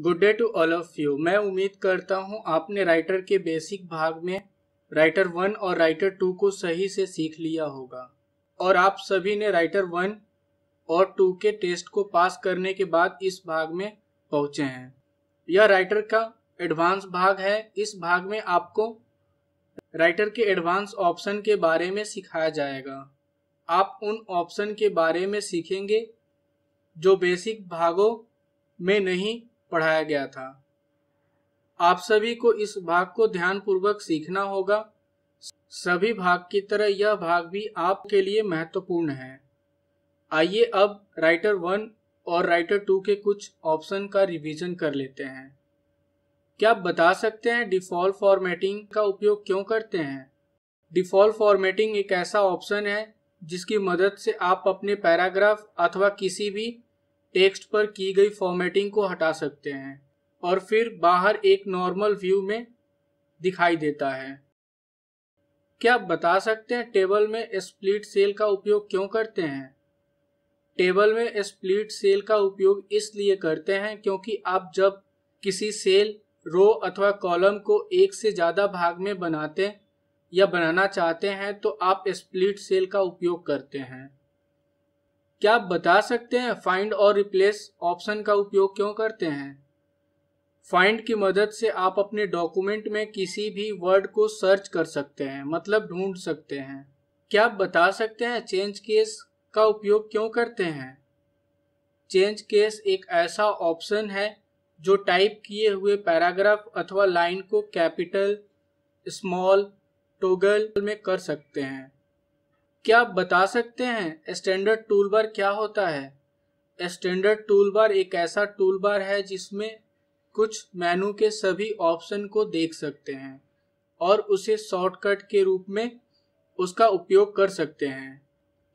Good day to all of you मैं उम्मीद करता हूँ आपने राइटर के बेसिक भाग में राइटर वन और राइटर टू को सही से सीख लिया होगा और आप सभी ने राइटर वन और टू के टेस्ट को पास करने के बाद इस भाग में पहुँचे हैं यह राइटर का एडवांस भाग है इस भाग में आपको राइटर के एडवांस ऑप्शन के बारे में सिखाया जाएगा आप उन ऑप्शन के बारे में सीखेंगे जो बेसिक भागों में नहीं पढ़ाया गया था आप सभी को इस भाग को ध्यानपूर्वक सीखना होगा सभी भाग की तरह यह भाग भी आपके लिए महत्वपूर्ण है आइए अब राइटर वन और राइटर टू के कुछ ऑप्शन का रिवीजन कर लेते हैं क्या आप बता सकते हैं डिफ़ॉल्ट फॉर्मेटिंग का उपयोग क्यों करते हैं डिफ़ॉल्ट फॉर्मेटिंग एक ऐसा ऑप्शन है जिसकी मदद से आप अपने पैराग्राफ अथवा किसी भी टेक्स्ट पर की गई फॉर्मेटिंग को हटा सकते हैं और फिर बाहर एक नॉर्मल व्यू में दिखाई देता है क्या आप बता सकते हैं टेबल में स्प्लिट सेल का उपयोग क्यों करते हैं टेबल में स्प्लिट सेल का उपयोग इसलिए करते हैं क्योंकि आप जब किसी सेल रो अथवा कॉलम को एक से ज़्यादा भाग में बनाते या बनाना चाहते हैं तो आप स्प्लिट सेल का उपयोग करते हैं क्या आप बता सकते हैं फाइंड और रिप्लेस ऑप्शन का उपयोग क्यों करते हैं फाइंड की मदद से आप अपने डॉक्यूमेंट में किसी भी वर्ड को सर्च कर सकते हैं मतलब ढूंढ सकते हैं क्या आप बता सकते हैं चेंज केस का उपयोग क्यों करते हैं चेंज केस एक ऐसा ऑप्शन है जो टाइप किए हुए पैराग्राफ अथवा लाइन को कैपिटल स्मॉल टोगल में कर सकते हैं क्या आप बता सकते हैं स्टैंडर्ड टूल बार क्या होता है स्टैंडर्ड टूल बार एक ऐसा टूल बार है जिसमें कुछ मेनू के सभी ऑप्शन को देख सकते हैं और उसे शॉर्टकट के रूप में उसका उपयोग कर सकते हैं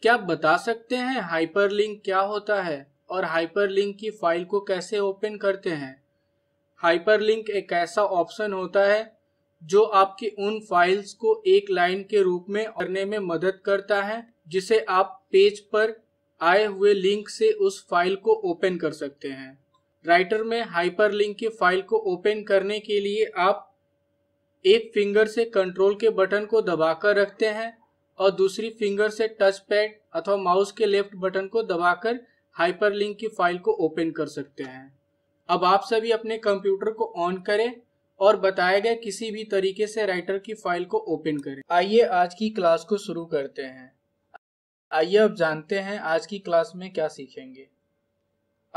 क्या आप बता सकते हैं हाइपरलिंक क्या होता है और हाइपरलिंक की फाइल को कैसे ओपन करते हैं हाइपरलिंक एक ऐसा ऑप्शन होता है जो आपकी उन फाइल्स को एक लाइन के रूप में करने में मदद करता है जिसे आप पेज पर आए हुए लिंक से उस फाइल को ओपन कर सकते हैं राइटर में हाइपरलिंक की फाइल को ओपन करने के लिए आप एक फिंगर से कंट्रोल के बटन को दबाकर रखते हैं और दूसरी फिंगर से टच पैड अथवा माउस के लेफ्ट बटन को दबाकर हाइपरलिंक की फाइल को ओपन कर सकते हैं अब आप सभी अपने कंप्यूटर को ऑन करें और बताए गए किसी भी तरीके से राइटर की फाइल को ओपन करें आइए आज की क्लास को शुरू करते हैं आइए अब जानते हैं आज की क्लास में क्या सीखेंगे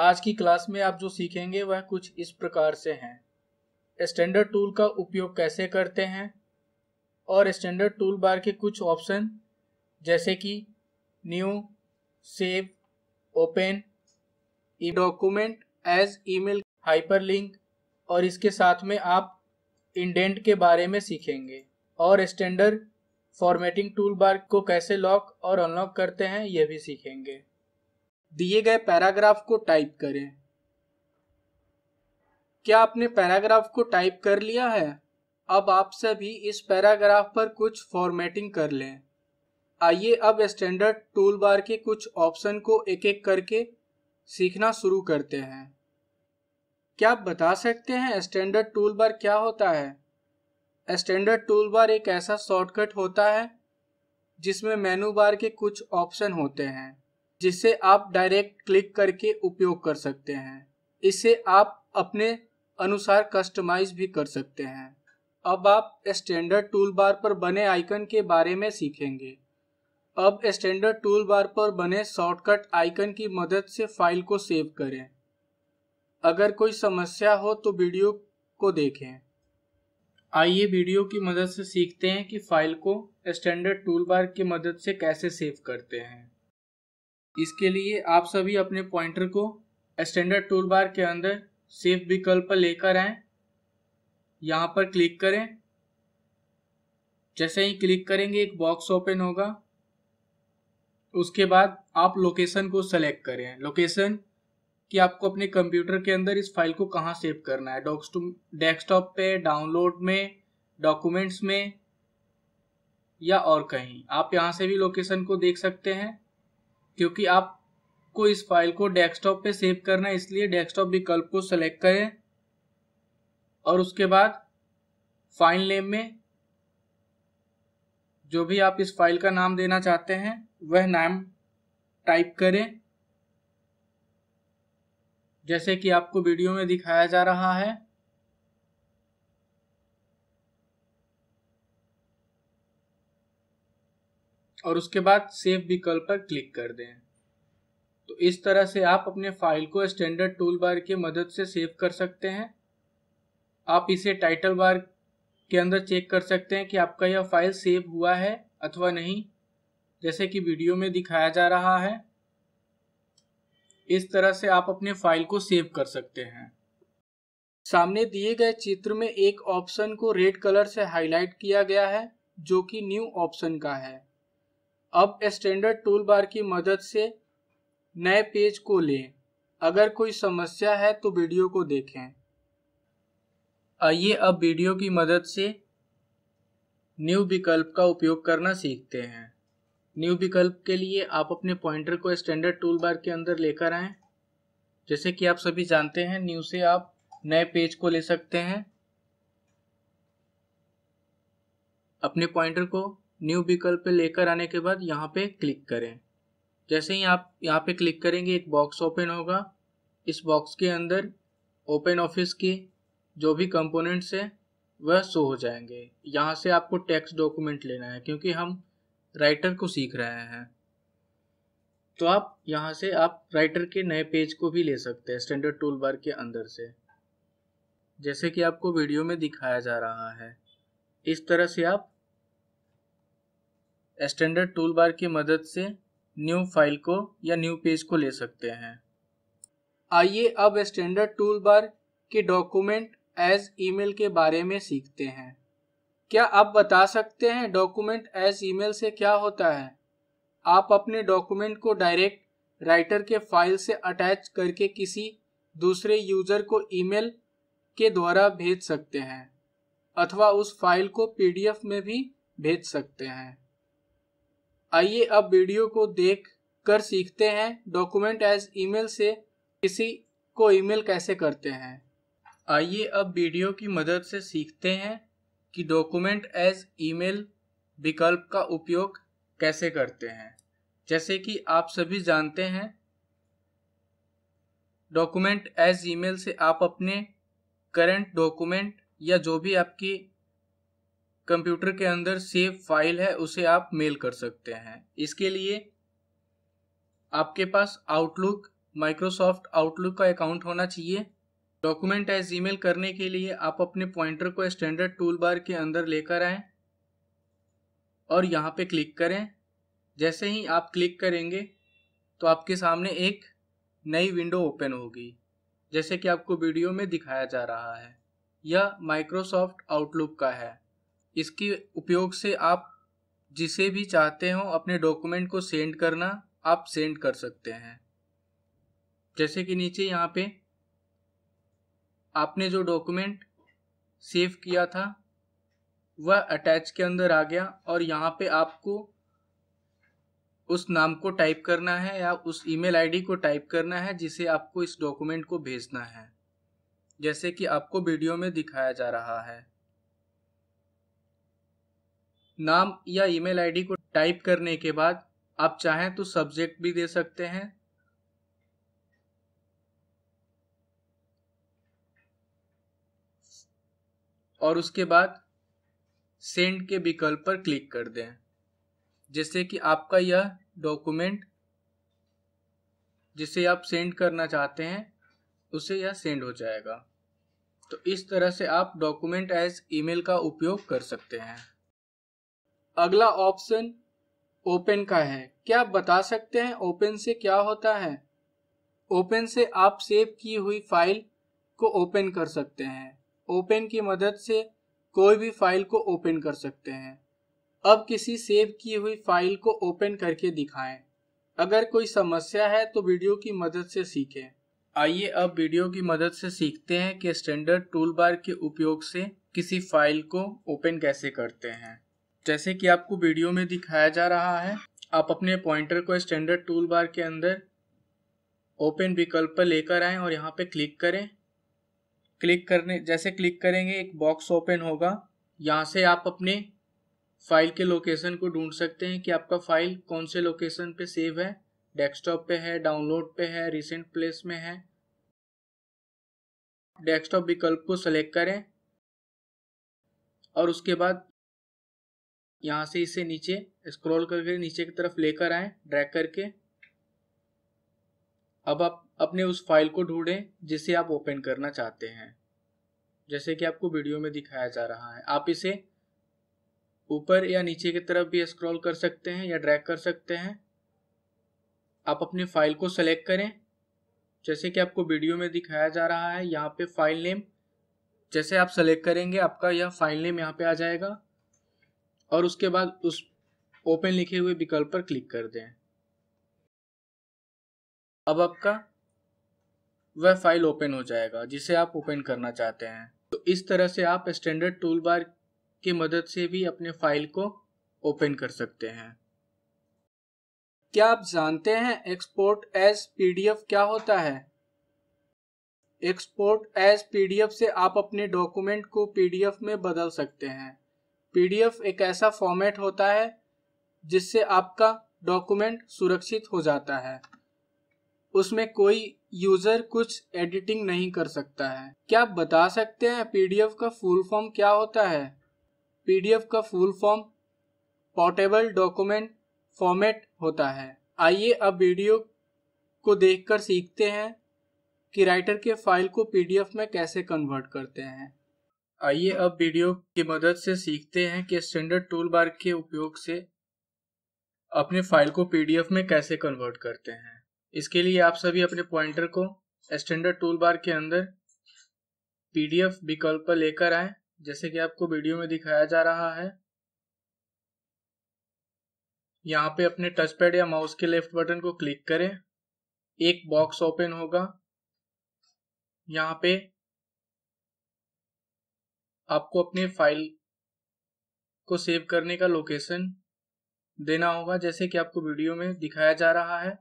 आज की क्लास में आप जो सीखेंगे वह कुछ इस प्रकार से हैं स्टैंडर्ड टूल का उपयोग कैसे करते हैं और स्टैंडर्ड टूल बार के कुछ ऑप्शन जैसे कि new save open e document as email hyperlink और इसके साथ में आप इंडेंट के बारे में सीखेंगे और स्टैंडर्ड फॉर्मेटिंग टूल बार को कैसे लॉक और अनलॉक करते हैं यह भी सीखेंगे दिए गए पैराग्राफ को टाइप करें क्या आपने पैराग्राफ को टाइप कर लिया है अब आप सभी इस पैराग्राफ पर कुछ फॉर्मेटिंग कर लें आइए अब स्टैंडर्ड टूल बार के कुछ ऑप्शन को एक एक करके सीखना शुरू करते हैं क्या आप बता सकते हैं स्टैंडर्ड टूल बार क्या होता है स्टैंडर्ड टूल बार एक ऐसा शॉर्टकट होता है जिसमें मेनू बार के कुछ ऑप्शन होते हैं जिसे आप डायरेक्ट क्लिक करके उपयोग कर सकते हैं इसे आप अपने अनुसार कस्टमाइज भी कर सकते हैं अब आप स्टैंडर्ड टूल बार पर बने आइकन के बारे में सीखेंगे अब स्टैंडर्ड टूल बार पर बने शॉर्टकट आइकन की मदद से फाइल को सेव करें अगर कोई समस्या हो तो वीडियो को देखें आइए वीडियो की मदद से सीखते हैं कि फाइल को स्टैंडर्ड टूल बार की मदद से कैसे सेव करते हैं इसके लिए आप सभी अपने पॉइंटर को स्टैंडर्ड टूल बार के अंदर सेव विकल्प पर लेकर आए यहाँ पर क्लिक करें जैसे ही क्लिक करेंगे एक बॉक्स ओपन होगा उसके बाद आप लोकेशन को सेलेक्ट करें लोकेशन कि आपको अपने कंप्यूटर के अंदर इस फाइल को कहाँ सेव करना है डेस्कटॉप पे डाउनलोड में डॉक्यूमेंट्स में या और कहीं आप यहाँ से भी लोकेशन को देख सकते हैं क्योंकि आपको इस फाइल को डेस्कटॉप पे सेव करना है इसलिए डेस्कटॉप विकल्प को सेलेक्ट करें और उसके बाद फाइल नेम में जो भी आप इस फाइल का नाम देना चाहते हैं वह नाम टाइप करें जैसे कि आपको वीडियो में दिखाया जा रहा है और उसके बाद सेव विकल्प पर क्लिक कर दें तो इस तरह से आप अपने फाइल को स्टैंडर्ड टूल बार की मदद से सेव कर सकते हैं आप इसे टाइटल बार के अंदर चेक कर सकते हैं कि आपका यह फाइल सेव हुआ है अथवा नहीं जैसे कि वीडियो में दिखाया जा रहा है इस तरह से आप अपने फाइल को सेव कर सकते हैं सामने दिए गए चित्र में एक ऑप्शन को रेड कलर से हाईलाइट किया गया है जो कि न्यू ऑप्शन का है अब स्टैंडर्ड टूल बार की मदद से नए पेज को लें अगर कोई समस्या है तो वीडियो को देखें आइए अब वीडियो की मदद से न्यू विकल्प का उपयोग करना सीखते हैं न्यू विकल्प के लिए आप अपने पॉइंटर को स्टैंडर्ड टूल बार के अंदर लेकर आएँ जैसे कि आप सभी जानते हैं न्यू से आप नए पेज को ले सकते हैं अपने पॉइंटर को न्यू विकल्प पे लेकर आने के बाद यहाँ पे क्लिक करें जैसे ही आप यहाँ पे क्लिक करेंगे एक बॉक्स ओपन होगा इस बॉक्स के अंदर ओपन ऑफिस के जो भी कंपोनेंट्स हैं वह शो हो जाएंगे यहाँ से आपको टेक्स्ट डॉक्यूमेंट लेना है क्योंकि हम राइटर को सीख रहे हैं तो आप यहाँ से आप राइटर के नए पेज को भी ले सकते हैं स्टैंडर्ड टूल बार के अंदर से जैसे कि आपको वीडियो में दिखाया जा रहा है इस तरह से आप स्टैंडर्ड टूल बार की मदद से न्यू फाइल को या न्यू पेज को ले सकते हैं आइए अब स्टैंडर्ड टूल बार के डॉक्यूमेंट एज ईमेल के बारे में सीखते हैं क्या आप बता सकते हैं डॉक्यूमेंट एज ईमेल से क्या होता है आप अपने डॉक्यूमेंट को डायरेक्ट राइटर के फाइल से अटैच करके किसी दूसरे यूजर को ईमेल के द्वारा भेज सकते हैं अथवा उस फाइल को पीडीएफ में भी भेज सकते हैं आइए अब वीडियो को देख कर सीखते हैं डॉक्यूमेंट एज ईमेल से किसी को ईमेल कैसे करते हैं आइए अब वीडियो की मदद से सीखते हैं कि डॉक्यूमेंट एज ईमेल विकल्प का उपयोग कैसे करते हैं जैसे कि आप सभी जानते हैं डॉक्यूमेंट एज ईमेल से आप अपने करंट डॉक्यूमेंट या जो भी आपकी कंप्यूटर के अंदर सेव फाइल है उसे आप मेल कर सकते हैं इसके लिए आपके पास आउटलुक माइक्रोसॉफ्ट आउटलुक का अकाउंट होना चाहिए डॉक्यूमेंट एज ईमेल करने के लिए आप अपने पॉइंटर को स्टैंडर्ड टूल बार के अंदर लेकर आए और यहाँ पे क्लिक करें जैसे ही आप क्लिक करेंगे तो आपके सामने एक नई विंडो ओपन होगी जैसे कि आपको वीडियो में दिखाया जा रहा है यह माइक्रोसॉफ्ट आउटलुक का है इसके उपयोग से आप जिसे भी चाहते हो अपने डॉक्यूमेंट को सेंड करना आप सेंड कर सकते हैं जैसे कि नीचे यहाँ पे आपने जो डॉक्यूमेंट सेव किया था वह अटैच के अंदर आ गया और यहाँ पे आपको उस नाम को टाइप करना है या उस ईमेल आईडी को टाइप करना है जिसे आपको इस डॉक्यूमेंट को भेजना है जैसे कि आपको वीडियो में दिखाया जा रहा है नाम या ईमेल आईडी को टाइप करने के बाद आप चाहें तो सब्जेक्ट भी दे सकते हैं और उसके बाद सेंड के विकल्प पर क्लिक कर दें जैसे कि आपका यह डॉक्यूमेंट जिसे आप सेंड करना चाहते हैं उसे यह सेंड हो जाएगा तो इस तरह से आप डॉक्यूमेंट एज ईमेल का उपयोग कर सकते हैं अगला ऑप्शन ओपन का है क्या आप बता सकते हैं ओपन से क्या होता है ओपन से आप सेव की हुई फाइल को ओपन कर सकते हैं ओपन की मदद से कोई भी फाइल को ओपन कर सकते हैं अब किसी सेव की हुई फाइल को ओपन करके दिखाएं। अगर कोई समस्या है तो वीडियो की मदद से सीखें आइए अब वीडियो की मदद से सीखते हैं कि स्टैंडर्ड टूल बार के उपयोग से किसी फाइल को ओपन कैसे करते हैं जैसे कि आपको वीडियो में दिखाया जा रहा है आप अपने पॉइंटर को स्टैंडर्ड टूल बार के अंदर ओपन विकल्प पर लेकर आए और यहाँ पे क्लिक करें क्लिक करने जैसे क्लिक करेंगे एक बॉक्स ओपन होगा यहाँ से आप अपने फाइल के लोकेशन को ढूंढ सकते हैं कि आपका फाइल कौन से लोकेशन पे सेव है डेस्कटॉप पे है डाउनलोड पे है रिसेंट प्लेस में है डेस्कटॉप विकल्प को सेलेक्ट करें और उसके बाद यहाँ से इसे नीचे स्क्रॉल करके नीचे की तरफ लेकर आए ड्रैग करके अब आप अपने उस फाइल को ढूंढें जिसे आप ओपन करना चाहते हैं जैसे कि आपको वीडियो में दिखाया जा रहा है आप इसे ऊपर या नीचे की तरफ भी स्क्रॉल कर सकते हैं या ड्रैग कर सकते हैं आप अपने फाइल को सेलेक्ट करें जैसे कि आपको वीडियो में दिखाया जा रहा है यहाँ पे फाइल नेम जैसे आप सेलेक्ट करेंगे आपका यह फाइल नेम यहाँ पे आ जाएगा और उसके बाद उस ओपन लिखे हुए विकल्प पर क्लिक कर दें अब आपका वह फाइल ओपन हो जाएगा जिसे आप ओपन करना चाहते हैं तो इस तरह से आप स्टैंडर्ड टूल बार की मदद से भी अपने फाइल को ओपन कर सकते हैं क्या आप जानते हैं एक्सपोर्ट एज पीडीएफ क्या होता है एक्सपोर्ट एज पीडीएफ से आप अपने डॉक्यूमेंट को पीडीएफ में बदल सकते हैं पीडीएफ एक ऐसा फॉर्मेट होता है जिससे आपका डॉक्यूमेंट सुरक्षित हो जाता है उसमें कोई यूजर कुछ एडिटिंग नहीं कर सकता है क्या आप बता सकते हैं पीडीएफ का फुल फॉर्म क्या होता है पीडीएफ का full form portable document format होता है आइए अब वीडियो को देखकर सीखते हैं कि राइटर के फाइल को पीडीएफ में कैसे कन्वर्ट करते हैं आइए अब वीडियो की मदद से सीखते हैं कि स्टैंडर्ड टूल बार के उपयोग से अपने फाइल को पीडीएफ में कैसे कन्वर्ट करते हैं इसके लिए आप सभी अपने पॉइंटर को स्टैंडर्ड टूल बार के अंदर पीडीएफ विकल्प पर लेकर आए जैसे कि आपको वीडियो में दिखाया जा रहा है यहाँ पे अपने टच पैड या माउस के लेफ्ट बटन को क्लिक करें एक बॉक्स ओपन होगा यहाँ पे आपको अपने फाइल को सेव करने का लोकेशन देना होगा जैसे कि आपको वीडियो में दिखाया जा रहा है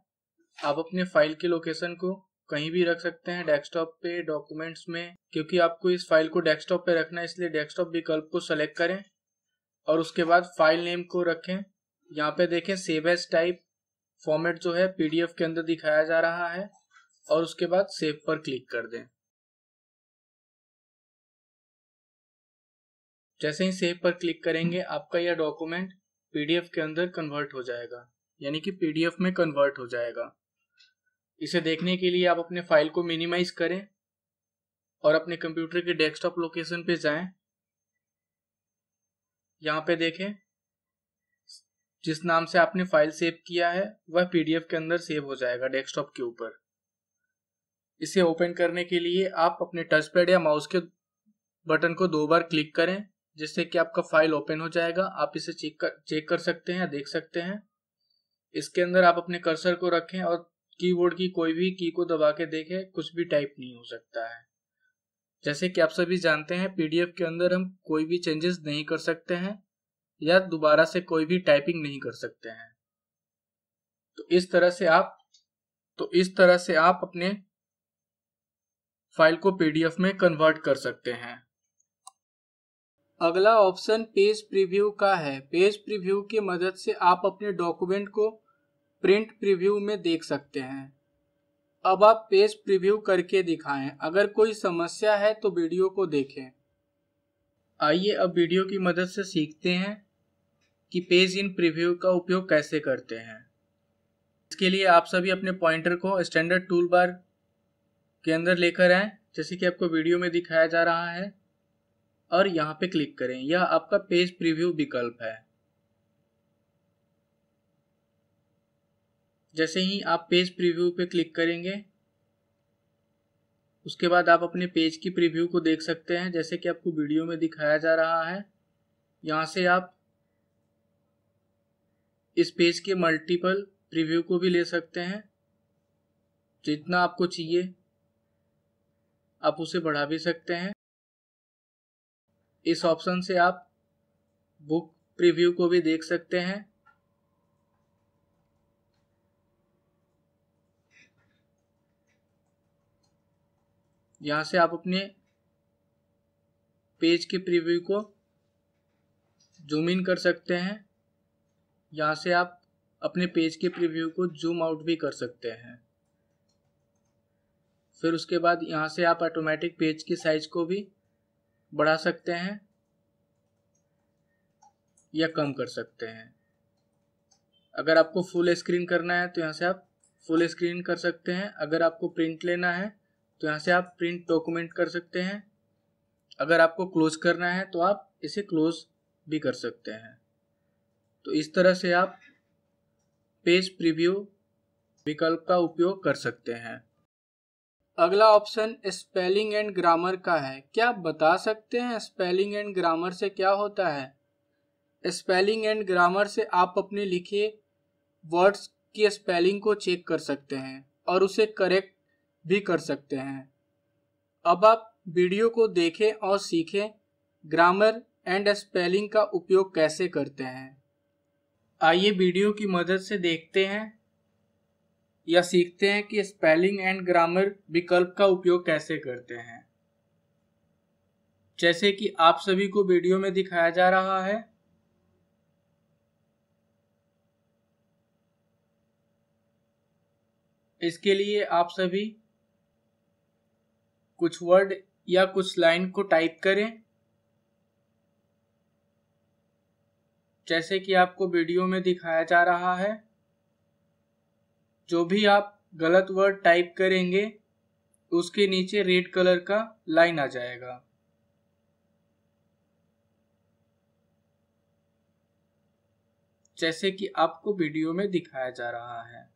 आप अपने फाइल के लोकेशन को कहीं भी रख सकते हैं डेस्कटॉप पे डॉक्यूमेंट्स में क्योंकि आपको इस फाइल को डेस्कटॉप पे रखना है इसलिए डेस्कटॉप विकल्प को सेलेक्ट करें और उसके बाद फाइल नेम को रखें यहाँ पे देखें सेव एज टाइप फॉर्मेट जो है पीडीएफ के अंदर दिखाया जा रहा है और उसके बाद सेव पर क्लिक कर दें जैसे ही सेव पर क्लिक करेंगे आपका यह डॉक्यूमेंट पीडीएफ के अंदर कन्वर्ट हो जाएगा यानी कि पीडीएफ में कन्वर्ट हो जाएगा इसे देखने के लिए आप अपने फाइल को मिनिमाइज करें और अपने कंप्यूटर के डेस्कटॉप लोकेशन पे जाएं यहाँ पे देखें जिस नाम से आपने फाइल सेव किया है वह पीडीएफ के अंदर सेव हो जाएगा डेस्कटॉप के ऊपर इसे ओपन करने के लिए आप अपने टचपैड या माउस के बटन को दो बार क्लिक करें जिससे कि आपका फाइल ओपन हो जाएगा आप इसे चेक कर चेक कर सकते हैं देख सकते हैं इसके अंदर आप अपने कर्सर को रखें और कीबोर्ड की कोई भी की को दबा के देखें कुछ भी टाइप नहीं हो सकता है जैसे कि आप सभी जानते हैं पीडीएफ के अंदर हम कोई भी चेंजेस नहीं कर सकते हैं या दोबारा से कोई भी टाइपिंग नहीं कर सकते हैं तो इस तरह से आप तो इस तरह से आप अपने फाइल को पीडीएफ में कन्वर्ट कर सकते हैं अगला ऑप्शन पेज प्रीव्यू का है पेज प्रीव्यू की मदद से आप अपने डॉक्यूमेंट को प्रिंट प्रीव्यू में देख सकते हैं अब आप पेज प्रीव्यू करके दिखाएं अगर कोई समस्या है तो वीडियो को देखें आइए अब वीडियो की मदद से सीखते हैं कि पेज इन प्रीव्यू का उपयोग कैसे करते हैं इसके लिए आप सभी अपने पॉइंटर को स्टैंडर्ड टूल बार के अंदर लेकर आए जैसे कि आपको वीडियो में दिखाया जा रहा है और यहाँ पे क्लिक करें यह आपका पेज प्रीव्यू विकल्प है जैसे ही आप पेज प्रीव्यू पे क्लिक करेंगे उसके बाद आप अपने पेज की प्रीव्यू को देख सकते हैं जैसे कि आपको वीडियो में दिखाया जा रहा है यहाँ से आप इस पेज के मल्टीपल प्रीव्यू को भी ले सकते हैं जितना आपको चाहिए आप उसे बढ़ा भी सकते हैं इस ऑप्शन से आप बुक प्रीव्यू को भी देख सकते हैं यहाँ से आप अपने पेज के प्रीव्यू को जूम इन कर सकते हैं यहाँ से आप अपने पेज के प्रीव्यू को जूम आउट भी कर सकते हैं फिर उसके बाद यहाँ से आप ऑटोमेटिक पेज की साइज को भी बढ़ा सकते हैं या कम कर सकते हैं अगर आपको फुल स्क्रीन करना है तो यहाँ से आप फुल स्क्रीन कर सकते हैं अगर आपको प्रिंट लेना है तो यहाँ से आप प्रिंट डॉक्यूमेंट कर सकते हैं अगर आपको क्लोज करना है तो आप इसे क्लोज भी कर सकते हैं तो इस तरह से आप पेज प्रीव्यू विकल्प का उपयोग कर सकते हैं अगला ऑप्शन स्पेलिंग एंड ग्रामर का है क्या आप बता सकते हैं स्पेलिंग एंड ग्रामर से क्या होता है स्पेलिंग एंड ग्रामर से आप अपने लिखे वर्ड्स की स्पेलिंग को चेक कर सकते हैं और उसे करेक्ट भी कर सकते हैं अब आप वीडियो को देखें और सीखें ग्रामर एंड स्पेलिंग का उपयोग कैसे करते हैं आइए वीडियो की मदद से देखते हैं या सीखते हैं कि स्पेलिंग एंड ग्रामर विकल्प का उपयोग कैसे करते हैं जैसे कि आप सभी को वीडियो में दिखाया जा रहा है इसके लिए आप सभी कुछ वर्ड या कुछ लाइन को टाइप करें जैसे कि आपको वीडियो में दिखाया जा रहा है जो भी आप गलत वर्ड टाइप करेंगे उसके नीचे रेड कलर का लाइन आ जाएगा जैसे कि आपको वीडियो में दिखाया जा रहा है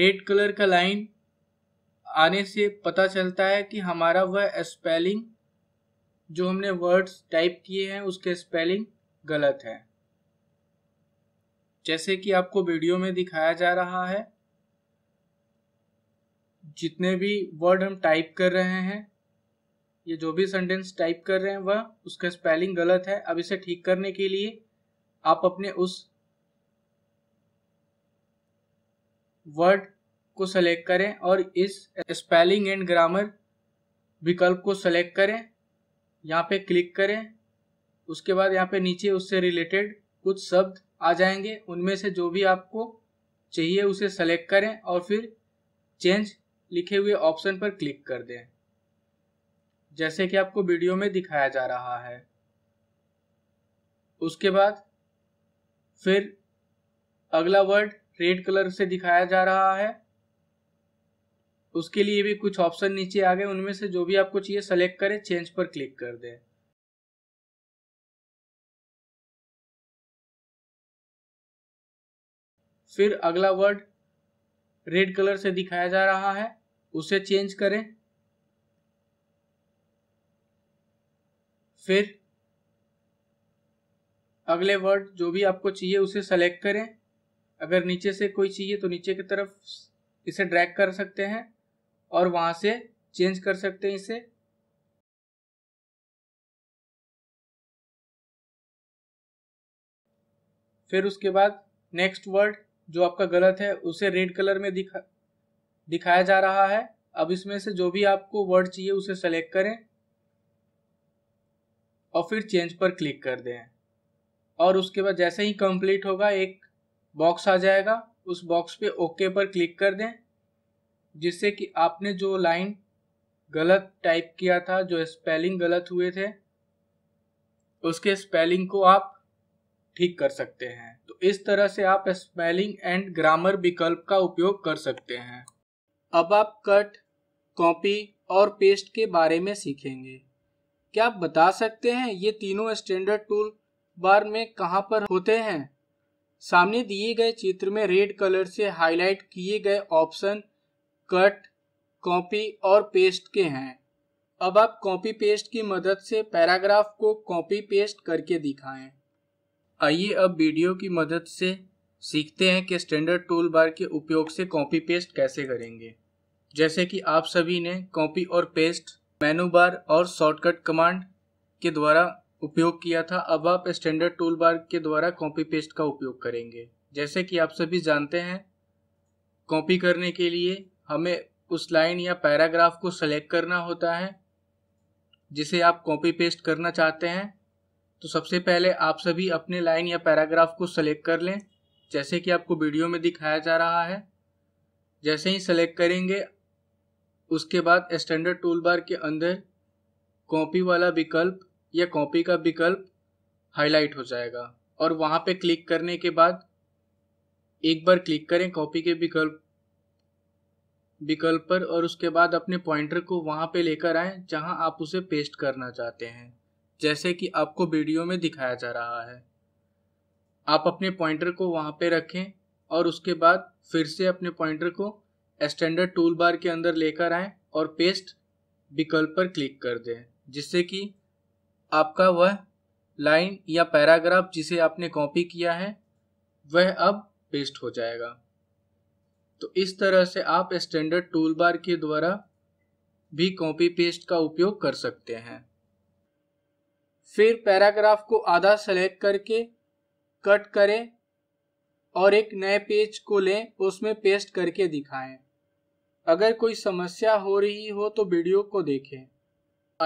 रेड कलर का लाइन आने से पता चलता है कि हमारा वह स्पेलिंग जो हमने वर्ड्स टाइप किए हैं उसके स्पेलिंग गलत है जैसे कि आपको वीडियो में दिखाया जा रहा है जितने भी वर्ड हम टाइप कर रहे हैं ये जो भी सेंटेंस टाइप कर रहे हैं वह उसका स्पेलिंग गलत है अब इसे ठीक करने के लिए आप अपने उस वर्ड को सेलेक्ट करें और इस स्पेलिंग एंड ग्रामर विकल्प को सेलेक्ट करें यहाँ पे क्लिक करें उसके बाद यहाँ पे नीचे उससे रिलेटेड कुछ शब्द आ जाएंगे उनमें से जो भी आपको चाहिए उसे सेलेक्ट करें और फिर चेंज लिखे हुए ऑप्शन पर क्लिक कर दें जैसे कि आपको वीडियो में दिखाया जा रहा है उसके बाद फिर अगला वर्ड रेड कलर से दिखाया जा रहा है उसके लिए भी कुछ ऑप्शन नीचे आ गए उनमें से जो भी आपको चाहिए सेलेक्ट करें चेंज पर क्लिक कर दें फिर अगला वर्ड रेड कलर से दिखाया जा रहा है उसे चेंज करें फिर अगले वर्ड जो भी आपको चाहिए उसे सेलेक्ट करें अगर नीचे से कोई चाहिए तो नीचे की तरफ इसे ड्रैग कर सकते हैं और वहां से चेंज कर सकते हैं इसे फिर उसके बाद नेक्स्ट वर्ड जो आपका गलत है उसे रेड कलर में दिखा दिखाया जा रहा है अब इसमें से जो भी आपको वर्ड चाहिए उसे सेलेक्ट करें और फिर चेंज पर क्लिक कर दें और उसके बाद जैसे ही कंप्लीट होगा एक बॉक्स आ जाएगा उस बॉक्स पे ओके पर क्लिक कर दें जिससे कि आपने जो लाइन गलत टाइप किया था जो स्पेलिंग गलत हुए थे उसके स्पेलिंग को आप ठीक कर सकते हैं तो इस तरह से आप स्पेलिंग एंड ग्रामर विकल्प का उपयोग कर सकते हैं अब आप कट कॉपी और पेस्ट के बारे में सीखेंगे क्या आप बता सकते हैं ये तीनों स्टैंडर्ड टूल बार में कहाँ पर होते हैं सामने दिए गए चित्र में रेड कलर से हाईलाइट किए गए ऑप्शन कट कॉपी और पेस्ट के हैं अब आप कॉपी पेस्ट की मदद से पैराग्राफ को कॉपी पेस्ट करके दिखाएं आइए अब वीडियो की मदद से सीखते हैं कि स्टैंडर्ड टूल बार के उपयोग से कॉपी पेस्ट कैसे करेंगे जैसे कि आप सभी ने कॉपी और पेस्ट मेनू बार और शॉर्टकट कमांड के द्वारा उपयोग किया था अब आप स्टैंडर्ड टूल बार के द्वारा कॉपी पेस्ट का उपयोग करेंगे जैसे कि आप सभी जानते हैं कॉपी करने के लिए हमें उस लाइन या पैराग्राफ को सेलेक्ट करना होता है जिसे आप कॉपी पेस्ट करना चाहते हैं तो सबसे पहले आप सभी अपने लाइन या पैराग्राफ को सेलेक्ट कर लें जैसे कि आपको वीडियो में दिखाया जा रहा है जैसे ही सेलेक्ट करेंगे उसके बाद स्टैंडर्ड टूल बार के अंदर कॉपी वाला विकल्प या कॉपी का विकल्प हाईलाइट हो जाएगा और वहाँ पे क्लिक करने के बाद एक बार क्लिक करें कॉपी के विकल्प विकल्प पर और उसके बाद अपने पॉइंटर को वहाँ पे लेकर आएँ जहाँ आप उसे पेस्ट करना चाहते हैं जैसे कि आपको वीडियो में दिखाया जा रहा है आप अपने पॉइंटर को वहाँ पे रखें और उसके बाद फिर से अपने पॉइंटर को स्टैंडर्ड टूल बार के अंदर लेकर आएँ और पेस्ट विकल्प पर क्लिक कर दें जिससे कि आपका वह लाइन या पैराग्राफ जिसे आपने कॉपी किया है वह अब पेस्ट हो जाएगा तो इस तरह से आप स्टैंडर्ड टूल बार के द्वारा भी कॉपी पेस्ट का उपयोग कर सकते हैं फिर पैराग्राफ को आधा सेलेक्ट करके कट करें और एक नए पेज को लें उसमें पेस्ट करके दिखाएं। अगर कोई समस्या हो रही हो तो वीडियो को देखें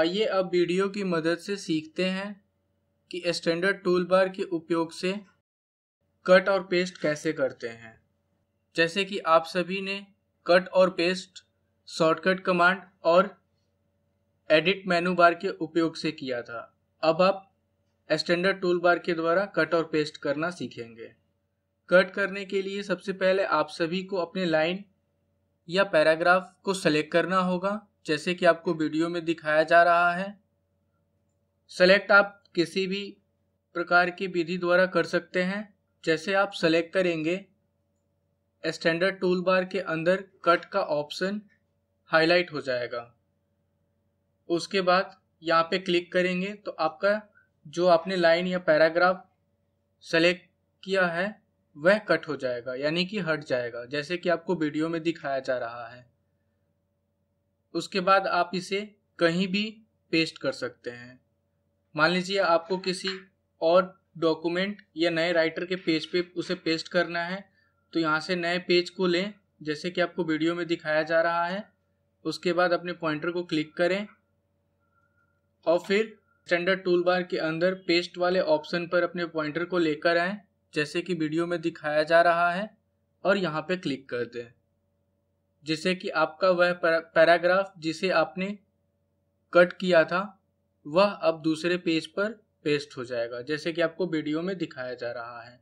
आइए अब वीडियो की मदद से सीखते हैं कि स्टैंडर्ड टूल बार के उपयोग से कट और पेस्ट कैसे करते हैं जैसे कि आप सभी ने कट और पेस्ट शॉर्टकट कमांड और एडिट मेनू बार के उपयोग से किया था अब आप स्टैंडर्ड टूल बार के द्वारा कट और पेस्ट करना सीखेंगे कट करने के लिए सबसे पहले आप सभी को अपने लाइन या पैराग्राफ को सेलेक्ट करना होगा जैसे कि आपको वीडियो में दिखाया जा रहा है सेलेक्ट आप किसी भी प्रकार की विधि द्वारा कर सकते हैं जैसे आप सेलेक्ट करेंगे स्टैंडर्ड बार के अंदर कट का ऑप्शन हाईलाइट हो जाएगा उसके बाद यहाँ पे क्लिक करेंगे तो आपका जो आपने लाइन या पैराग्राफ सेलेक्ट किया है वह कट हो जाएगा यानी कि हट जाएगा जैसे कि आपको वीडियो में दिखाया जा रहा है उसके बाद आप इसे कहीं भी पेस्ट कर सकते हैं मान लीजिए आपको किसी और डॉक्यूमेंट या नए राइटर के पेज पे उसे पेस्ट करना है तो यहाँ से नए पेज को लें जैसे कि आपको वीडियो में दिखाया जा रहा है उसके बाद अपने पॉइंटर को क्लिक करें और फिर स्टैंडर्ड टूल बार के अंदर पेस्ट वाले ऑप्शन पर अपने पॉइंटर को लेकर आएँ जैसे कि वीडियो में दिखाया जा रहा है और यहाँ पे क्लिक कर दें जिससे कि आपका वह पैराग्राफ जिसे आपने कट किया था वह अब दूसरे पेज पर पेस्ट हो जाएगा जैसे कि आपको वीडियो में दिखाया जा रहा है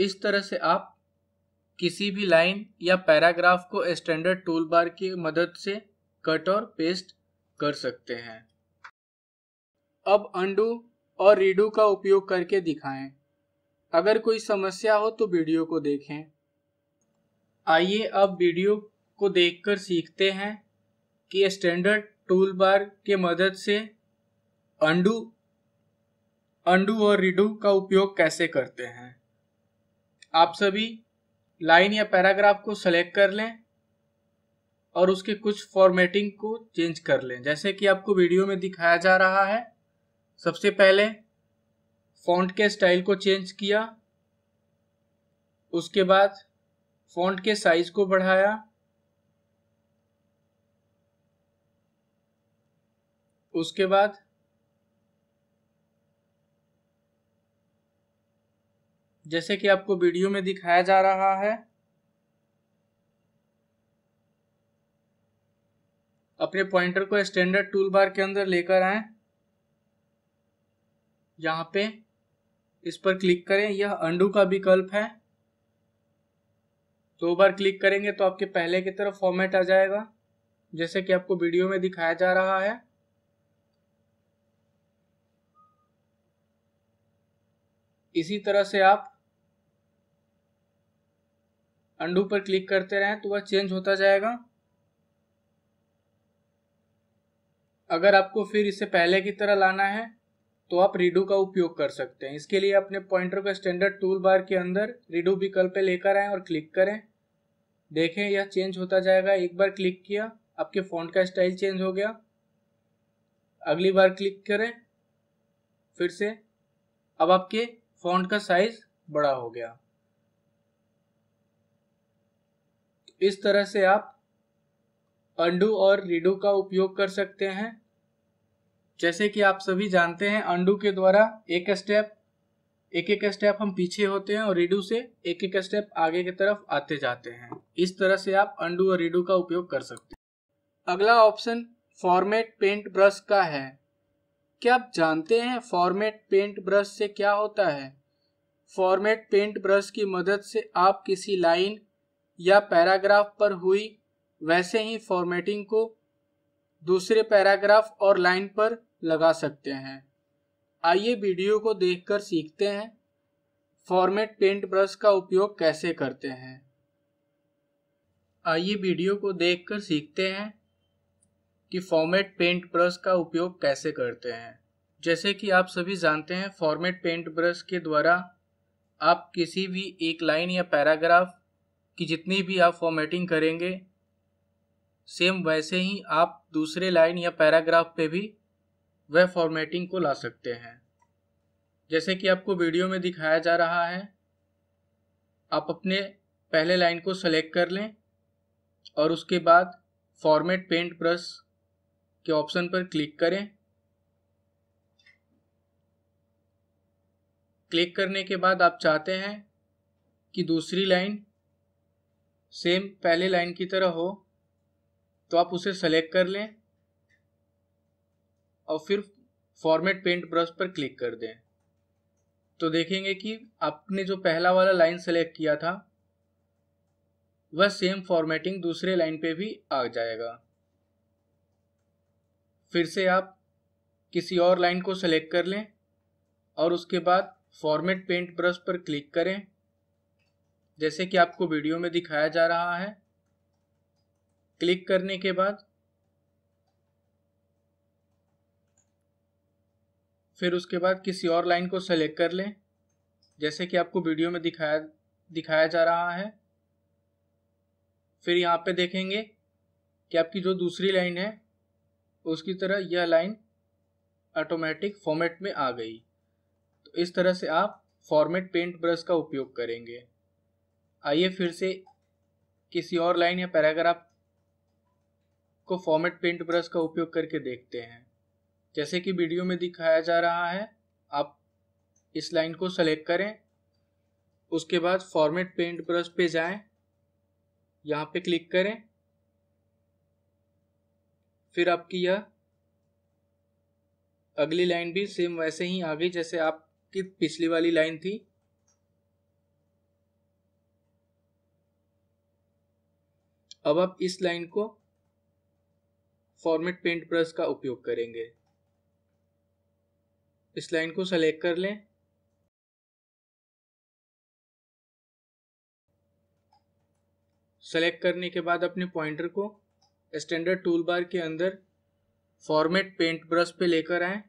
इस तरह से आप किसी भी लाइन या पैराग्राफ को स्टैंडर्ड टूल बार की मदद से कट और पेस्ट कर सकते हैं अब अंडू और रीडू का उपयोग करके दिखाएं। अगर कोई समस्या हो तो वीडियो को देखें आइए अब वीडियो को देखकर सीखते हैं कि स्टैंडर्ड टूल बार के मदद से अंडू अंडू और रिडू का उपयोग कैसे करते हैं आप सभी लाइन या पैराग्राफ को सेलेक्ट कर लें और उसके कुछ फॉर्मेटिंग को चेंज कर लें जैसे कि आपको वीडियो में दिखाया जा रहा है सबसे पहले फॉन्ट के स्टाइल को चेंज किया उसके बाद फॉन्ट के साइज को बढ़ाया उसके बाद जैसे कि आपको वीडियो में दिखाया जा रहा है अपने पॉइंटर को स्टैंडर्ड टूल बार के अंदर लेकर आए यहां पे इस पर क्लिक करें यह अंडू का विकल्प है दो बार क्लिक करेंगे तो आपके पहले की तरफ फॉर्मेट आ जाएगा जैसे कि आपको वीडियो में दिखाया जा रहा है इसी तरह से आप अंडू पर क्लिक करते रहें तो वह चेंज होता जाएगा अगर आपको फिर इसे पहले की तरह लाना है तो आप रीडू का उपयोग कर सकते हैं इसके लिए अपने पॉइंटर को स्टैंडर्ड टूल बार के अंदर रीडू विकल्प लेकर आएँ और क्लिक करें देखें यह चेंज होता जाएगा एक बार क्लिक किया आपके फ़ॉन्ट का स्टाइल चेंज हो गया अगली बार क्लिक करें फिर से अब आपके फोन का साइज़ बड़ा हो गया इस तरह से आप अंडू और रीडू का उपयोग कर सकते हैं जैसे कि आप सभी जानते हैं अंडू के द्वारा एक स्टेप एक एक स्टेप हम पीछे होते हैं और रीडू से एक एक स्टेप आगे की तरफ आते जाते हैं इस तरह से आप अंडू और रीडू का उपयोग कर सकते हैं अगला ऑप्शन फॉर्मेट पेंट ब्रश का है क्या आप जानते हैं फॉर्मेट पेंट ब्रश से क्या होता है फॉर्मेट पेंट ब्रश की मदद से आप किसी लाइन या पैराग्राफ पर हुई वैसे ही फॉर्मेटिंग को दूसरे पैराग्राफ और लाइन पर लगा सकते हैं आइए वीडियो को देखकर सीखते हैं फॉर्मेट पेंट ब्रश का उपयोग कैसे करते हैं आइए वीडियो को देखकर सीखते हैं कि फॉर्मेट पेंट ब्रश का उपयोग कैसे करते हैं जैसे कि आप सभी जानते हैं फॉर्मेट पेंट ब्रश के द्वारा आप किसी भी एक लाइन या पैराग्राफ कि जितनी भी आप फॉर्मेटिंग करेंगे सेम वैसे ही आप दूसरे लाइन या पैराग्राफ पे भी वह फॉर्मेटिंग को ला सकते हैं जैसे कि आपको वीडियो में दिखाया जा रहा है आप अपने पहले लाइन को सेलेक्ट कर लें और उसके बाद फॉर्मेट पेंट ब्रश के ऑप्शन पर क्लिक करें क्लिक करने के बाद आप चाहते हैं कि दूसरी लाइन सेम पहले लाइन की तरह हो तो आप उसे सेलेक्ट कर लें और फिर फॉर्मेट पेंट ब्रश पर क्लिक कर दें तो देखेंगे कि आपने जो पहला वाला लाइन सेलेक्ट किया था वह सेम फॉर्मेटिंग दूसरे लाइन पे भी आ जाएगा फिर से आप किसी और लाइन को सेलेक्ट कर लें और उसके बाद फॉर्मेट पेंट ब्रश पर क्लिक करें जैसे कि आपको वीडियो में दिखाया जा रहा है क्लिक करने के बाद फिर उसके बाद किसी और लाइन को सेलेक्ट कर लें जैसे कि आपको वीडियो में दिखाया दिखाया जा रहा है फिर यहाँ पे देखेंगे कि आपकी जो दूसरी लाइन है उसकी तरह यह लाइन ऑटोमेटिक फॉर्मेट में आ गई तो इस तरह से आप फॉर्मेट पेंट ब्रश का उपयोग करेंगे आइए फिर से किसी और लाइन या पैराग्राफ को फॉर्मेट पेंट ब्रश का उपयोग करके देखते हैं जैसे कि वीडियो में दिखाया जा रहा है आप इस लाइन को सेलेक्ट करें उसके बाद फॉर्मेट पेंट ब्रश पे जाएं यहाँ पे क्लिक करें फिर आपकी यह अगली लाइन भी सेम वैसे ही आ गई जैसे आपकी पिछली वाली लाइन थी अब आप इस लाइन को फॉर्मेट पेंट ब्रश का उपयोग करेंगे इस लाइन को सेलेक्ट कर लें सेलेक्ट करने के बाद अपने पॉइंटर को स्टैंडर्ड टूल बार के अंदर फॉर्मेट पेंट ब्रश पे लेकर आए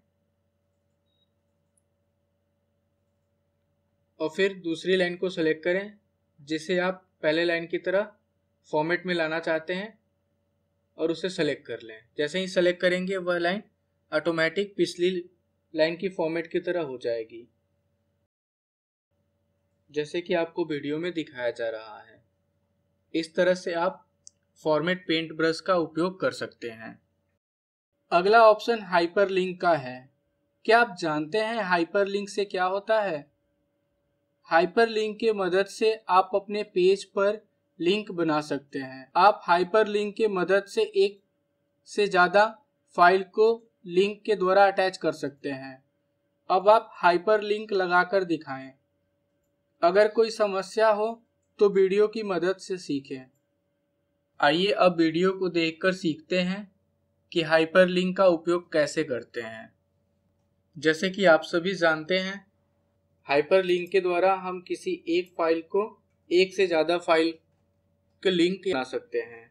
और फिर दूसरी लाइन को सेलेक्ट करें जिसे आप पहले लाइन की तरह फॉर्मेट में लाना चाहते हैं और उसे सेलेक्ट कर लें जैसे ही सेलेक्ट करेंगे वह लाइन ऑटोमेटिक पिछली लाइन की फॉर्मेट की तरह हो जाएगी जैसे कि आपको वीडियो में दिखाया जा रहा है इस तरह से आप फॉर्मेट पेंट ब्रश का उपयोग कर सकते हैं अगला ऑप्शन हाइपरलिंक का है क्या आप जानते हैं हाइपरलिंक से क्या होता है हाइपरलिंक के मदद से आप अपने पेज पर लिंक बना सकते हैं आप हाइपर लिंक के मदद से एक से ज़्यादा फाइल को लिंक के द्वारा अटैच कर सकते हैं अब आप हाइपर लिंक लगाकर दिखाएं। अगर कोई समस्या हो तो वीडियो की मदद से सीखें आइए अब वीडियो को देखकर सीखते हैं कि हाइपर लिंक का उपयोग कैसे करते हैं जैसे कि आप सभी जानते हैं हाइपर लिंक के द्वारा हम किसी एक फाइल को एक से ज़्यादा फाइल के लिंक बना सकते हैं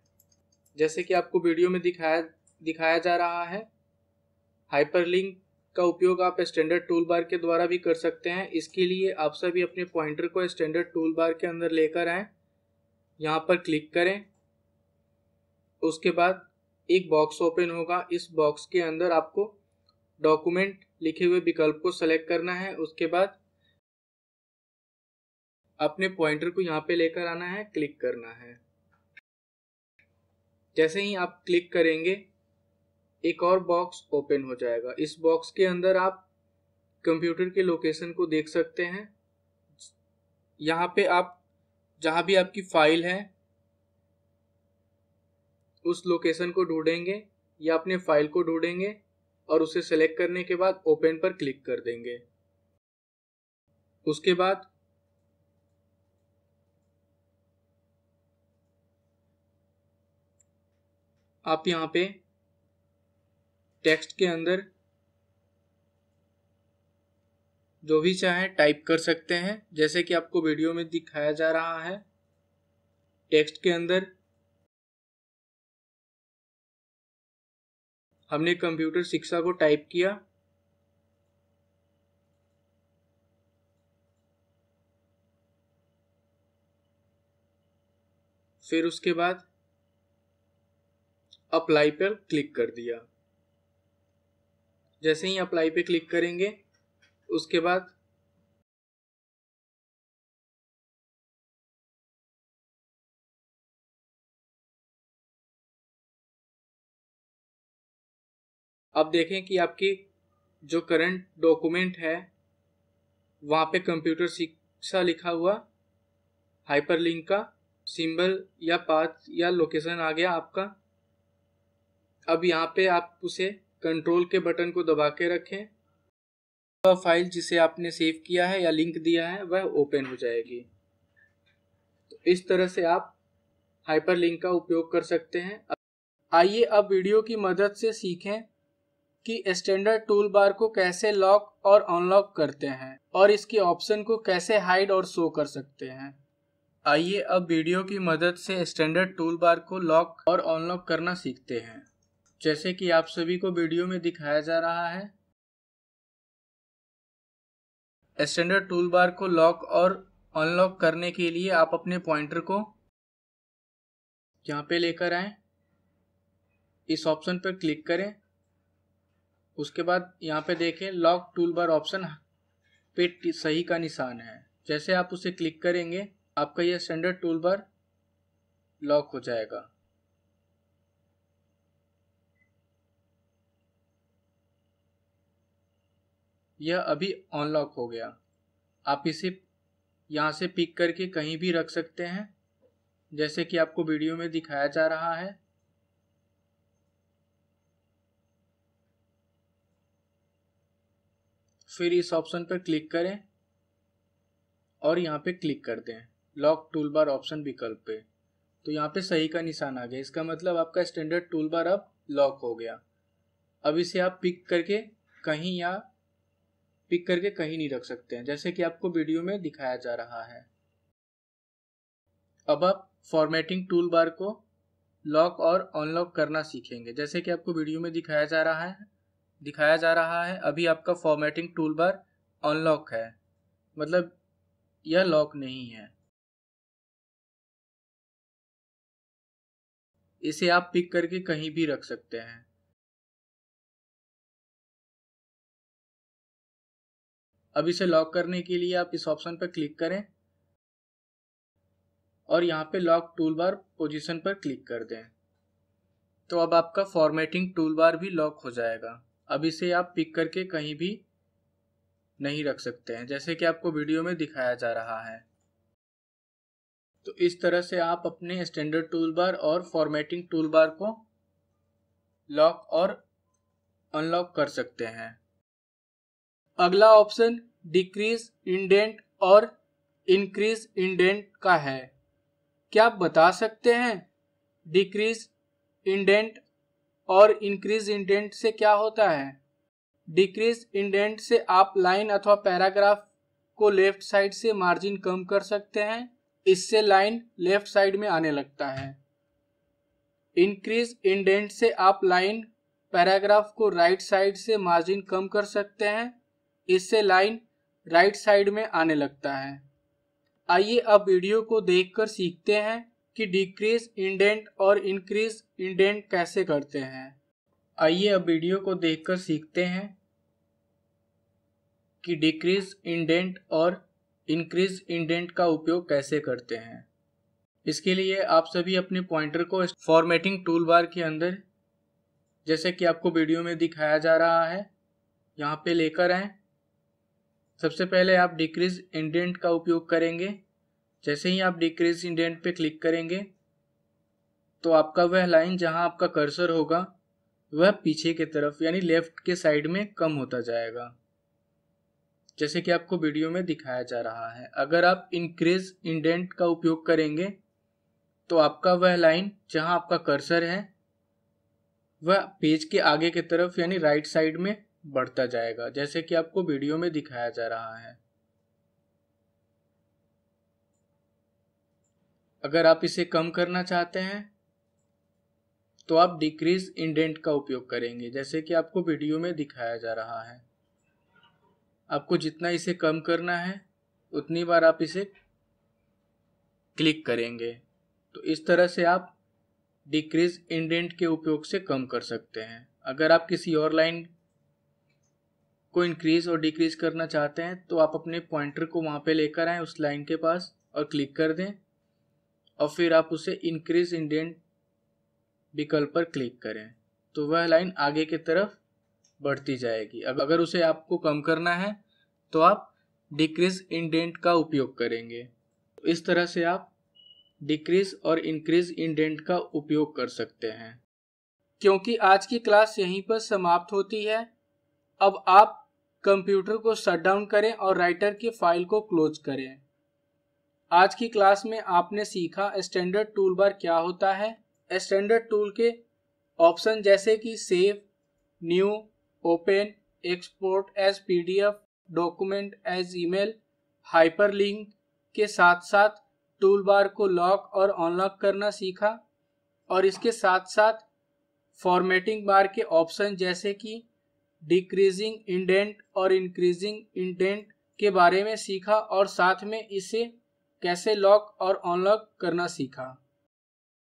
जैसे कि आपको वीडियो में दिखाया दिखाया जा रहा है हाइपर लिंक का उपयोग आप स्टैंडर्ड टूल बार के द्वारा भी कर सकते हैं इसके लिए आप सभी अपने पॉइंटर को स्टैंडर्ड टूल बार के अंदर लेकर आए यहाँ पर क्लिक करें उसके बाद एक बॉक्स ओपन होगा इस बॉक्स के अंदर आपको डॉक्यूमेंट लिखे हुए विकल्प को सेलेक्ट करना है उसके बाद अपने पॉइंटर को यहाँ पे लेकर आना है क्लिक करना है जैसे ही आप क्लिक करेंगे एक और बॉक्स ओपन हो जाएगा इस बॉक्स के अंदर आप कंप्यूटर के लोकेशन को देख सकते हैं यहाँ पे आप जहाँ भी आपकी फाइल है उस लोकेशन को ढूंढेंगे या अपने फाइल को ढूंढेंगे और उसे सेलेक्ट करने के बाद ओपन पर क्लिक कर देंगे उसके बाद आप यहाँ पे टेक्स्ट के अंदर जो भी चाहे टाइप कर सकते हैं जैसे कि आपको वीडियो में दिखाया जा रहा है टेक्स्ट के अंदर हमने कंप्यूटर शिक्षा को टाइप किया फिर उसके बाद अप्लाई पर क्लिक कर दिया जैसे ही अप्लाई पे क्लिक करेंगे उसके बाद अब देखें कि आपकी जो करंट डॉक्यूमेंट है वहाँ पे कंप्यूटर शिक्षा लिखा हुआ हाइपरलिंक का सिंबल या पाथ या लोकेशन आ गया आपका अब यहाँ पे आप उसे कंट्रोल के बटन को दबा के रखें वह फाइल जिसे आपने सेव किया है या लिंक दिया है वह ओपन हो जाएगी तो इस तरह से आप हाइपर लिंक का उपयोग कर सकते हैं आइए अब वीडियो की मदद से सीखें कि स्टैंडर्ड टूल बार को कैसे लॉक और अनलॉक करते हैं और इसके ऑप्शन को कैसे हाइड और शो कर सकते हैं आइए अब वीडियो की मदद से स्टैंडर्ड टूल बार को लॉक और अनलॉक करना सीखते हैं जैसे कि आप सभी को वीडियो में दिखाया जा रहा है स्टैंडर्ड टूल बार को लॉक और अनलॉक करने के लिए आप अपने पॉइंटर को यहाँ पे लेकर आए इस ऑप्शन पर क्लिक करें उसके बाद यहाँ पे देखें लॉक टूल बार ऑप्शन पे सही का निशान है जैसे आप उसे क्लिक करेंगे आपका यह स्टैंडर्ड टूल बार लॉक हो जाएगा यह अभी अनलॉक हो गया आप इसे यहाँ से पिक करके कहीं भी रख सकते हैं जैसे कि आपको वीडियो में दिखाया जा रहा है फिर इस ऑप्शन पर क्लिक करें और यहाँ पे क्लिक कर दें लॉक टूल बार ऑप्शन विकल्प पे तो यहाँ पे सही का निशान आ गया इसका मतलब आपका स्टैंडर्ड टूल बार अब लॉक हो गया अब इसे आप पिक करके कहीं या पिक करके कहीं नहीं रख सकते हैं जैसे कि आपको वीडियो में दिखाया जा रहा है अब आप फॉर्मेटिंग टूल बार को लॉक और अनलॉक करना सीखेंगे जैसे कि आपको वीडियो में दिखाया जा रहा है दिखाया जा रहा है अभी आपका फॉर्मेटिंग टूल बार अनलॉक है मतलब यह लॉक नहीं है इसे आप पिक करके कहीं भी रख सकते हैं अब इसे लॉक करने के लिए आप इस ऑप्शन पर क्लिक करें और यहाँ पे लॉक टूल बार पोजिशन पर क्लिक कर दें तो अब आपका फॉर्मेटिंग टूल बार भी लॉक हो जाएगा अब इसे आप पिक करके कहीं भी नहीं रख सकते हैं जैसे कि आपको वीडियो में दिखाया जा रहा है तो इस तरह से आप अपने स्टैंडर्ड टूल बार और फॉर्मेटिंग टूल बार को लॉक और अनलॉक कर सकते हैं अगला ऑप्शन डिक्रीज इंडेंट और इंक्रीज इंडेंट का है क्या आप बता सकते हैं डिक्रीज इंडेंट और इंक्रीज इंडेंट से क्या होता है डिक्रीज इंडेंट से आप लाइन अथवा पैराग्राफ को लेफ्ट साइड से मार्जिन कम कर सकते हैं इससे लाइन लेफ्ट साइड में आने लगता है इंक्रीज इंडेंट से आप लाइन पैराग्राफ को राइट right साइड से मार्जिन कम कर सकते हैं इससे लाइन राइट साइड में आने लगता है आइए अब वीडियो को देखकर सीखते हैं कि डिक्रीज इंडेंट और इंक्रीज इंडेंट कैसे करते हैं आइए अब वीडियो को देखकर सीखते हैं कि डिक्रीज इंडेंट और इंक्रीज इंडेंट का उपयोग कैसे करते हैं इसके लिए आप सभी अपने पॉइंटर को फॉर्मेटिंग टूल बार के अंदर जैसे कि आपको वीडियो में दिखाया जा रहा है यहाँ पे लेकर आएँ सबसे पहले आप डिक्रीज इंडेंट का उपयोग करेंगे जैसे ही आप डिक्रीज इंडेंट पे क्लिक करेंगे तो आपका वह लाइन जहां आपका कर्सर होगा वह पीछे की तरफ यानी लेफ्ट के साइड में कम होता जाएगा जैसे कि आपको वीडियो में दिखाया जा रहा है अगर आप इंक्रीज इंडेंट का उपयोग करेंगे तो आपका वह लाइन जहां आपका कर्सर है वह पेज के आगे की तरफ यानी राइट साइड में बढ़ता जाएगा जैसे कि आपको वीडियो में दिखाया जा रहा है अगर आप इसे कम करना चाहते हैं तो आप डिक्रीज इंडेंट का उपयोग करेंगे जैसे कि आपको वीडियो में दिखाया जा रहा है आपको जितना इसे कम करना है उतनी बार आप इसे क्लिक करेंगे तो इस तरह से आप डिक्रीज इंडेंट के उपयोग से कम कर सकते हैं अगर आप किसी और लाइन को इंक्रीज़ और डिक्रीज़ करना चाहते हैं तो आप अपने पॉइंटर को वहाँ पे लेकर आएँ उस लाइन के पास और क्लिक कर दें और फिर आप उसे इंक्रीज इंडेंट विकल्प पर क्लिक करें तो वह लाइन आगे की तरफ बढ़ती जाएगी अब अगर उसे आपको कम करना है तो आप डिक्रीज इंडेंट का उपयोग करेंगे इस तरह से आप डिक्रीज और इंक्रीज इंडेंट का उपयोग कर सकते हैं क्योंकि आज की क्लास यहीं पर समाप्त होती है अब आप कंप्यूटर को शटडाउन करें और राइटर की फाइल को क्लोज करें आज की क्लास में आपने सीखा स्टैंडर्ड टूल बार क्या होता है स्टैंडर्ड टूल के ऑप्शन जैसे कि save new open export as PDF document as email hyperlink के साथ साथ टूल बार को लॉक और अनलॉक करना सीखा और इसके साथ साथ फॉर्मेटिंग बार के ऑप्शन जैसे कि डिक्रीजिंग इंडेंट और इंक्रीजिंग इंडेंट के बारे में सीखा और साथ में इसे कैसे लॉक और अनलॉक करना सीखा